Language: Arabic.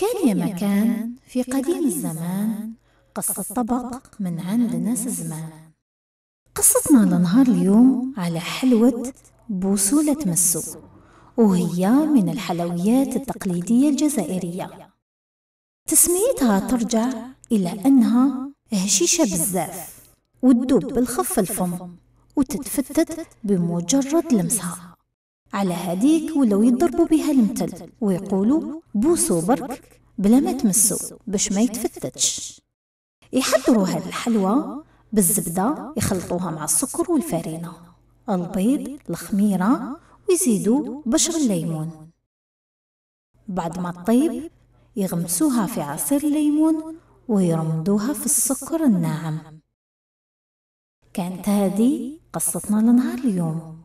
كان يا مكان في قديم الزمان قصة طبق من عند ناس زمان قصتنا لنهار اليوم على حلوة بوصولة مسو وهي من الحلويات التقليدية الجزائرية تسميتها ترجع إلى أنها هشيشة بزاف وتدوب بالخف الفم وتتفتت بمجرد لمسها على هذيك ولاو يضربوا بها المثل ويقولوا بوسو برك بلا ما تمسو باش ما يتفتتش يحضروا هذه الحلوى بالزبدة يخلطوها مع السكر والفرينة البيض الخميرة ويزيدوا بشر الليمون بعد ما تطيب يغمسوها في عصير الليمون ويرمدوها في السكر الناعم كانت هذه قصتنا لنهار اليوم